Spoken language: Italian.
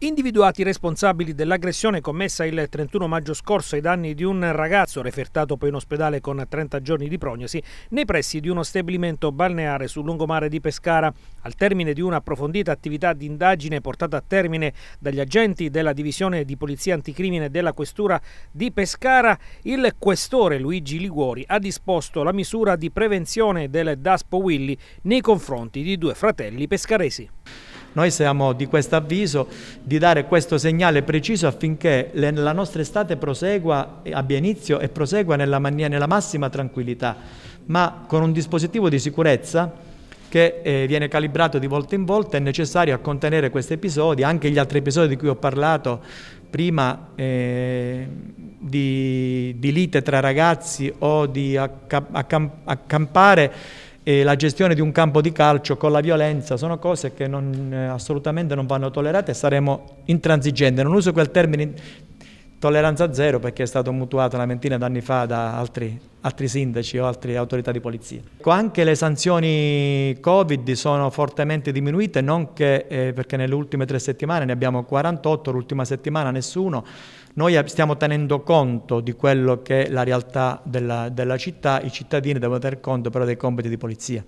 Individuati i responsabili dell'aggressione commessa il 31 maggio scorso ai danni di un ragazzo refertato poi in ospedale con 30 giorni di prognosi nei pressi di uno stabilimento balneare sul lungomare di Pescara. Al termine di un'approfondita attività di indagine portata a termine dagli agenti della divisione di polizia anticrimine della questura di Pescara, il questore Luigi Liguori ha disposto la misura di prevenzione del Daspo Willy nei confronti di due fratelli pescaresi. Noi siamo di questo avviso di dare questo segnale preciso affinché le, la nostra estate prosegua, eh, abbia inizio e prosegua nella, mania, nella massima tranquillità, ma con un dispositivo di sicurezza che eh, viene calibrato di volta in volta, è necessario a contenere questi episodi, anche gli altri episodi di cui ho parlato prima eh, di, di, lite tra ragazzi o di accamp- accampare e la gestione di un campo di calcio con la violenza sono cose che non, eh, assolutamente non vanno tollerate e saremo intransigenti. Non uso quel termine tolleranza zero perché è stato mutuato una ventina d'anni fa da altri altri sindaci o altre autorità di polizia. Ecco, anche le sanzioni Covid sono fortemente diminuite, non che, eh, perché nelle ultime tre settimane ne abbiamo 48, l'ultima settimana nessuno. Noi stiamo tenendo conto di quello che è la realtà della, della città, i cittadini devono tener conto però dei compiti di polizia.